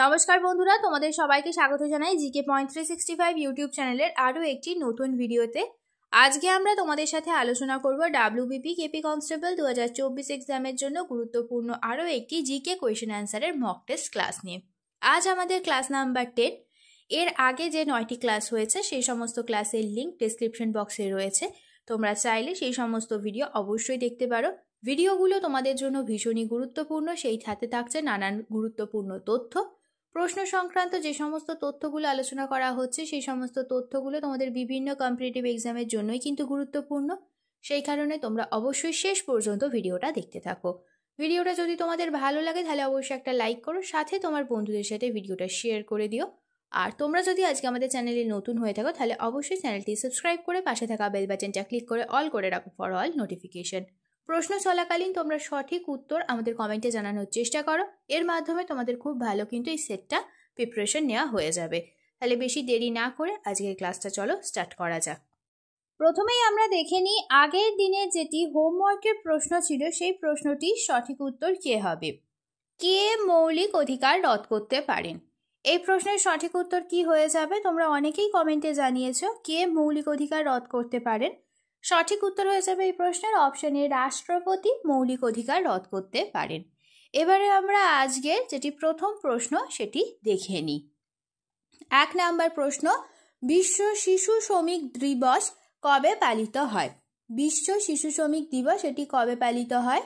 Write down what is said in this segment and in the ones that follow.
নমস্কার বন্ধুরা তোমাদের সবাইকে স্বাগত জানাই GK point three sixty five YouTube চ্যানেলের আরও একটি নতুন ভিডিওতে আজকে আমরা তোমাদের সাথে আলোচনা করব ডাব্লিউবিপি কেপি কনস্টেবল দু হাজার চব্বিশ এক্সামের জন্য গুরুত্বপূর্ণ আরও একটি জিকে কোয়েশন অ্যান্সারের মক টেস্ট ক্লাস নিয়ে আজ আমাদের ক্লাস নাম্বার টেন এর আগে যে নয়টি ক্লাস হয়েছে সেই সমস্ত ক্লাসের লিঙ্ক ডিসক্রিপশন বক্সে রয়েছে তোমরা চাইলে সেই সমস্ত ভিডিও অবশ্যই দেখতে পারো ভিডিওগুলো তোমাদের জন্য ভীষণই গুরুত্বপূর্ণ সেই সাথে থাকছে নানান গুরুত্বপূর্ণ তথ্য প্রশ্ন সংক্রান্ত যে সমস্ত তথ্যগুলো আলোচনা করা হচ্ছে সেই সমস্ত তথ্যগুলো তোমাদের বিভিন্ন কম্পিটিটিভ এক্সামের জন্যই কিন্তু গুরুত্বপূর্ণ সেই কারণে তোমরা অবশ্যই শেষ পর্যন্ত ভিডিওটা দেখতে থাকো ভিডিওটা যদি তোমাদের ভালো লাগে তাহলে অবশ্যই একটা লাইক করো সাথে তোমার বন্ধুদের সাথে ভিডিওটা শেয়ার করে দিও আর তোমরা যদি আজকে আমাদের চ্যানেলে নতুন হয়ে থাকো তাহলে অবশ্যই চ্যানেলটি সাবস্ক্রাইব করে পাশে থাকা বেল বাটনটা ক্লিক করে অল করে রাখো ফর অল নোটিফিকেশন প্রশ্ন চলাকালীন তোমরা সঠিক উত্তর আমাদের কমেন্টে জানানোর চেষ্টা করো এর মাধ্যমে তোমাদের খুব ভালো কিন্তু এই সেটটা প্রিপারেশন নেওয়া হয়ে যাবে তাহলে বেশি দেরি না করে আজকের ক্লাসটা চলো স্টার্ট করা যাক প্রথমেই আমরা দেখে নিই আগের দিনে যেটি হোমওয়ার্কের প্রশ্ন ছিল সেই প্রশ্নটি সঠিক উত্তর কে হবে কে মৌলিক অধিকার রদ করতে পারেন এই প্রশ্নের সঠিক উত্তর কি হয়ে যাবে তোমরা অনেকেই কমেন্টে জানিয়েছ কে মৌলিক অধিকার রদ করতে পারেন সঠিক উত্তর হয়ে যাবে এই প্রশ্নের অপশনে রাষ্ট্রপতি মৌলিক অধিকার রদ করতে পারেন এবারে আমরা আজকের যেটি প্রথম প্রশ্ন সেটি দেখে নিই এক নাম্বার প্রশ্ন বিশ্ব শিশু শ্রমিক দিবস কবে পালিত হয় বিশ্ব শিশু শ্রমিক দিবস এটি কবে পালিত হয়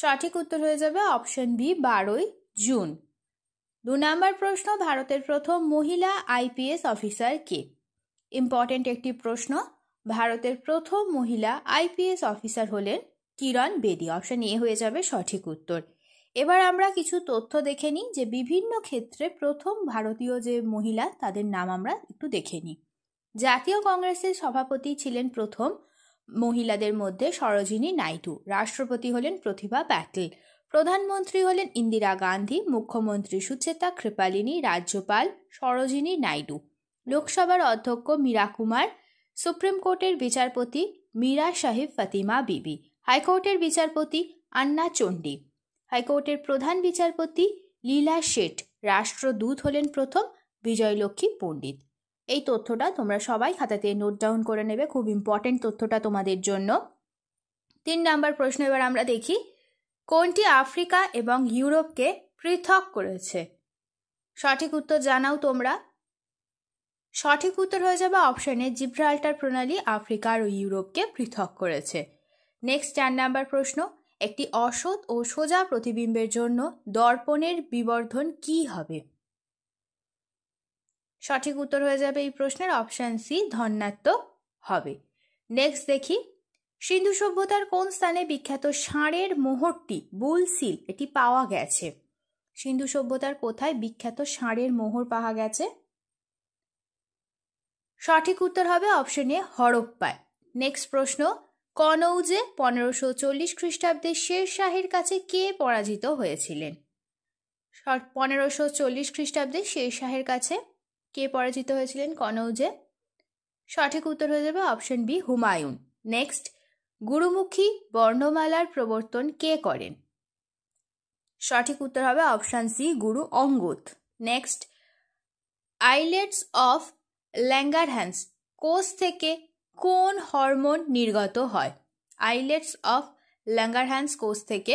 সঠিক উত্তর হয়ে যাবে অপশন বি বারোই জুন দু নম্বর প্রশ্ন ভারতের প্রথম মহিলা আইপিএস অফিসার কে ইম্পর্টেন্ট একটি প্রশ্ন ভারতের প্রথম মহিলা আইপিএস অফিসার হলেন কিরণ বেদি অপশন এ হয়ে যাবে সঠিক উত্তর এবার আমরা কিছু তথ্য দেখে নিই যে বিভিন্ন ক্ষেত্রে প্রথম ভারতীয় যে মহিলা তাদের নাম আমরা একটু দেখে নিই জাতীয় কংগ্রেসের সভাপতি ছিলেন প্রথম মহিলাদের মধ্যে সরোজিনী নাইডু রাষ্ট্রপতি হলেন প্রতিভা প্যাটেল প্রধানমন্ত্রী হলেন ইন্দিরা গান্ধী মুখ্যমন্ত্রী সুচেতা কৃপালিনী রাজ্যপাল সরোজিনী নাইডু লোকসভার অধ্যক্ষ মীরা কুমার সুপ্রিম কোর্টের বিচারপতি মীরা সাহেব ফাতিমা বিবি হাইকোর্টের বিচারপতি আন্না চণ্ডী হাইকোর্টের প্রধান বিচারপতি লীলা শেঠ রাষ্ট্রদূত হলেন প্রথম বিজয়লক্ষ্মী পণ্ডিত এই তথ্যটা তোমরা সবাই খাতাতে নোট ডাউন করে নেবে খুব ইম্পর্টেন্ট তথ্যটা তোমাদের জন্য তিন নাম্বার প্রশ্ন এবার আমরা দেখি কোনটি আফ্রিকা এবং ইউরোপকে পৃথক করেছে সঠিক উত্তর জানাও তোমরা সঠিক উত্তর হয়ে যাবে অপশানে জিব্রাল্টার প্রণালী আফ্রিকা আর ইউরোপকে পৃথক করেছে নেক্সট চার নাম্বার প্রশ্ন একটি অসৎ ও সোজা প্রতিবিম্বের জন্য দর্পণের বিবর্ধন কি হবে সঠিক উত্তর হয়ে যাবে এই প্রশ্নের অপশান সি ধন্যাত্মক হবে নেক্সট দেখি সিন্ধু সভ্যতার কোন স্থানে বিখ্যাত ষাঁড়ের মোহরটি বুলসিল এটি পাওয়া গেছে সিন্ধু সভ্যতার কোথায় বিখ্যাত ষাঁড়ের মোহর পাওয়া গেছে সঠিক উত্তর হবে এ হরপ্পায় নেক্সট প্রশ্ন কনৌজে পনেরোশো চল্লিশ খ্রিস্টাব্দে শের শাহের কাছে কে পরাজিত হয়েছিলেন পনেরোশো চল্লিশ খ্রিস্টাব্দে শের শাহের কাছে কে পরাজিত হয়েছিলেন কনৌজে সঠিক উত্তর হয়ে যাবে option B Humayun next Gurmukhi বর্ণমালার প্রবর্তন কে করেন সঠিক উত্তর হবে option C Guru Angad next islets of Langerhans কোষ থেকে কোন হরমোন নির্গত হয় আইলেটস অফ ল্যাঙ্গারহ্যান্স কোষ থেকে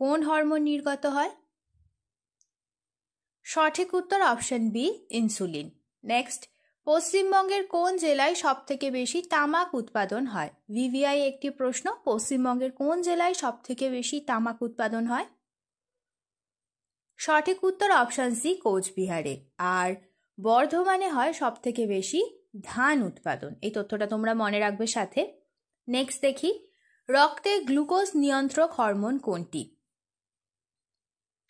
কোন হরমোন নির্গত হয় সঠিক উত্তর অপশন বি ইনসুলিন নেক্সট পশ্চিমবঙ্গের কোন জেলায় সব থেকে বেশি তামাক উৎপাদন হয় ভিভিআই একটি প্রশ্ন পশ্চিমবঙ্গের কোন জেলায় সব থেকে বেশি তামাক উৎপাদন হয় সঠিক উত্তর অপশন সি কোচবিহারে আর বর্ধমানে হয় সবথেকে বেশি ধান উৎপাদন এই তথ্যটা তোমরা মনে রাখবে সাথে নেক্সট দেখি রক্তে গ্লুকোজ নিয়ন্ত্রক হরমোন কোনটি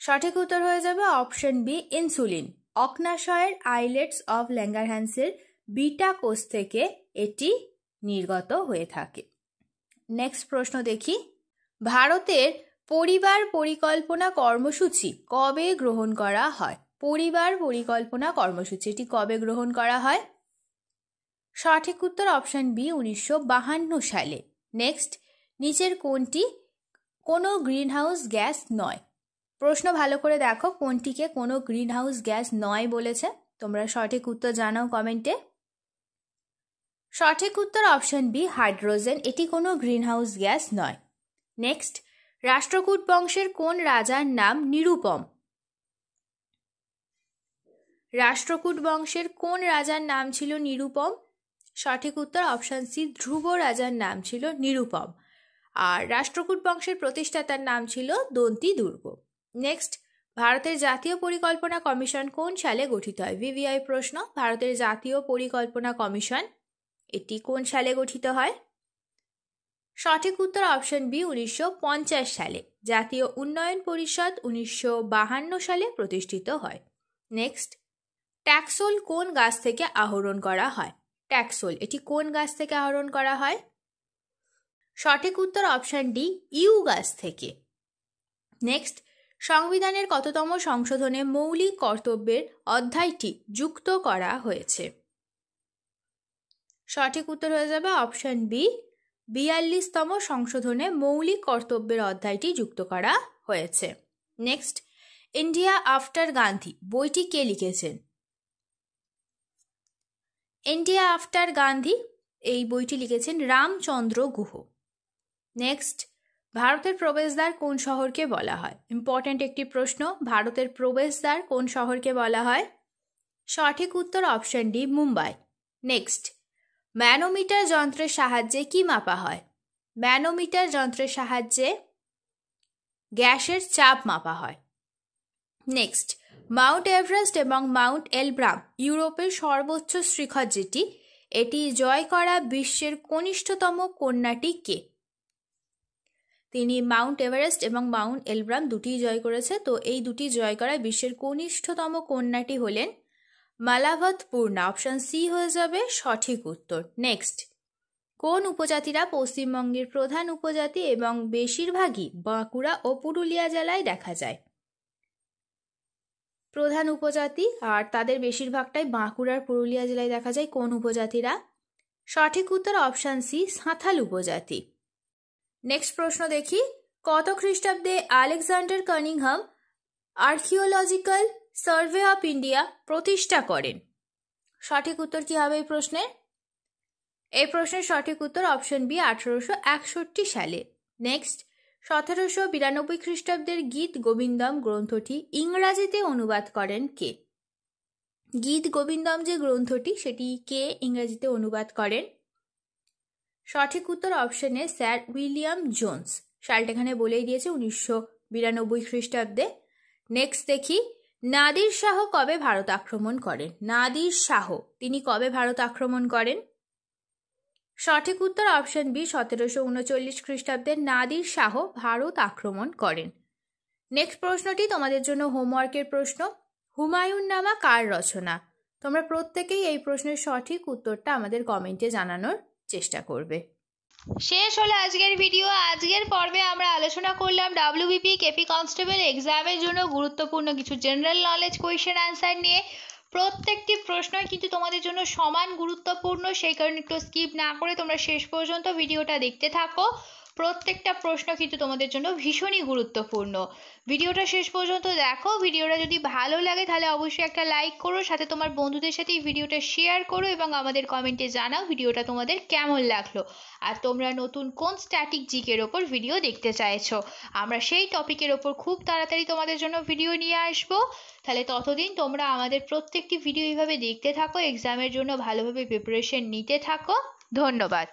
সঠিক উত্তর হয়ে যাবে অপশন বি ইনসুলিন অগ্নাশয়ের আইলেটস অফ ল্যাঙ্গারহ্যান্সের বিটা কোষ থেকে এটি নির্গত হয়ে থাকে নেক্সট প্রশ্ন দেখি ভারতের পরিবার পরিকল্পনা কর্মসূচি কবে গ্রহণ করা হয় পরিবার পরিকল্পনা কর্মসূচিটি কবে গ্রহণ করা হয় সঠিক উত্তর অপশান বি উনিশশো বাহান্ন সালে নেক্সট নিচের কোনটি কোনো গ্রিনহাউস গ্যাস নয় প্রশ্ন ভালো করে দেখো কোনটিকে কোনো গ্রিনহাউস গ্যাস নয় বলেছে তোমরা সঠিক উত্তর জানাও কমেন্টে সঠিক উত্তর অপশন বি হাইড্রোজেন এটি কোনো গ্রিনহাউস গ্যাস নয় নেক্সট রাষ্ট্রকূট বংশের কোন রাজার নাম নিরুপম রাষ্ট্রকূট বংশের কোন রাজার নাম ছিল নিরুপম সঠিক উত্তর অপশান সি ধ্রুব রাজার নাম ছিল নিরুপম আর রাষ্ট্রকূট বংশের প্রতিষ্ঠাতার নাম ছিল দন্তি দুর্গ নেক্সট ভারতের জাতীয় পরিকল্পনা কমিশন কোন সালে গঠিত হয় ভিভিআই প্রশ্ন ভারতের জাতীয় পরিকল্পনা কমিশন এটি কোন সালে গঠিত হয় সঠিক উত্তর অপশন বি উনিশশো সালে জাতীয় উন্নয়ন পরিষদ উনিশশো সালে প্রতিষ্ঠিত হয় নেক্সট ট্যাক্সোল কোন গাছ থেকে আহরণ করা হয় ট্যাক্সোল এটি কোন গাছ থেকে আহরণ করা হয় সঠিক উত্তর অপশান ডি ইউ গাছ থেকে নেক্সট সংবিধানের কততম সংশোধনে মৌলিক কর্তব্যের অধ্যায়টি যুক্ত করা হয়েছে সঠিক উত্তর হয়ে যাবে অপশান বি বিয়াল্লিশতম সংশোধনে মৌলিক কর্তব্যের অধ্যায়টি যুক্ত করা হয়েছে নেক্সট ইন্ডিয়া আফটার গান্ধী বইটি কে লিখেছেন ইন্ডিয়া আফটার গান্ধী এই বইটি লিখেছেন রামচন্দ্র গুহ নেক্সট ভারতের প্রবেশদ্বার কোন শহরকে বলা হয় ইম্পর্ট্যান্ট একটি প্রশ্ন ভারতের প্রবেশদ্বার কোন শহরকে বলা হয় সঠিক উত্তর option D Mumbai next manometer যন্ত্রের সাহায্যে কি মাপা হয় ম্যানোমিটার যন্ত্রের সাহায্যে গ্যাসের চাপ মাপা হয় নেক্সট মাউন্ট এভারেস্ট এবং মাউন্ট এলব্রাম ইউরোপের সর্বোচ্চ শৃখর যেটি এটি জয় করা বিশ্বের কনিষ্ঠতম কন্যাটি কে তিনি মাউন্ট এভারেস্ট এবং মাউন্ট এলব্রাম দুটি জয় করেছে তো এই দুটি জয় করা বিশ্বের কনিষ্ঠতম কন্যাটি হলেন মালাভত পূর্ণা অপশান সি হয়ে যাবে সঠিক উত্তর নেক্সট কোন উপজাতিরা পশ্চিমবঙ্গের প্রধান উপজাতি এবং বেশিরভাগই বাঁকুড়া ও পুরুলিয়া জেলায় দেখা যায় প্রধান উপজাতি আর তাদের বেশিরভাগটাই বাঁকুড়ার পুরুলিয়া জেলায় দেখা যায় কোন উপজাতিরা সঠিক উত্তর অপশান সি সাঁথাল উপজাতি নেক্সট প্রশ্ন দেখি কত খ্রিস্টাব্দে Alexander Cunningham Archaeological Survey of India প্রতিষ্ঠা করেন সঠিক উত্তর কি হবে এই প্রশ্নের এই প্রশ্নের সঠিক উত্তর অপশন বি আঠারোশো একষট্টি সালে নেক্সট সতেরোশো বিরানব্বই খ্রিস্টাব্দের গীত গোবিন্দম গ্রন্থটি ইংরাজিতে অনুবাদ করেন কে গীত গোবিন্দম যে গ্রন্থটি সেটি কে ইংরাজিতে অনুবাদ করেন সঠিক উত্তর অপশনে স্যার উইলিয়াম জোন্স সালটা এখানে বলেই দিয়েছে উনিশশো বিরানব্বই খ্রিস্টাব্দে নেক্সট দেখি নাদির শাহ কবে ভারত আক্রমণ করেন নাদির শাহ তিনি কবে ভারত আক্রমণ করেন সঠিক উত্তর অপশন বি সতেরোশো উনচল্লিশ খ্রিস্টাব্দে নাদির শাহ ভারত আক্রমণ করেন নেক্সট প্রশ্নটি তোমাদের জন্য হোমওয়ার্কের প্রশ্ন হুমায়ুন নামা কার রচনা তোমরা প্রত্যেকেই এই প্রশ্নের সঠিক উত্তরটা আমাদের কমেন্টে জানানোর চেষ্টা করবে শেষ হলো আজকের ভিডিও আজকের পর্বে আমরা আলোচনা করলাম ডাব্লিউবিপি কেপি কনস্টেবল এক্সামের জন্য গুরুত্বপূর্ণ কিছু জেনারেল নলেজ কোয়েশ্চেন অ্যান্সার নিয়ে প্রত্যেকটি প্রশ্নই কিন্তু তোমাদের জন্য সমান গুরুত্বপূর্ণ সেই কারণে একটু স্কিপ না করে তোমরা শেষ পর্যন্ত ভিডিওটা দেখতে থাকো প্রত্যেকটা প্রশ্ন কিন্তু তোমাদের জন্য ভীষণই গুরুত্বপূর্ণ ভিডিওটা শেষ পর্যন্ত দেখো ভিডিওটা যদি ভালো লাগে তাহলে অবশ্যই একটা লাইক করো সাথে তোমার বন্ধুদের সাথে এই ভিডিওটা শেয়ার করো এবং আমাদের কমেন্টে জানাও ভিডিওটা তোমাদের কেমন লাগলো আর তোমরা নতুন কোন স্ট্যাটিক জিকের ওপর ভিডিও দেখতে চাইছো আমরা সেই টপিকের ওপর খুব তাড়াতাড়ি তোমাদের জন্য ভিডিও নিয়ে আসবো তাহলে ততদিন তোমরা আমাদের প্রত্যেকটি ভিডিও এইভাবে দেখতে থাকো এক্সামের জন্য ভালোভাবে প্রিপারেশন নিতে থাকো ধন্যবাদ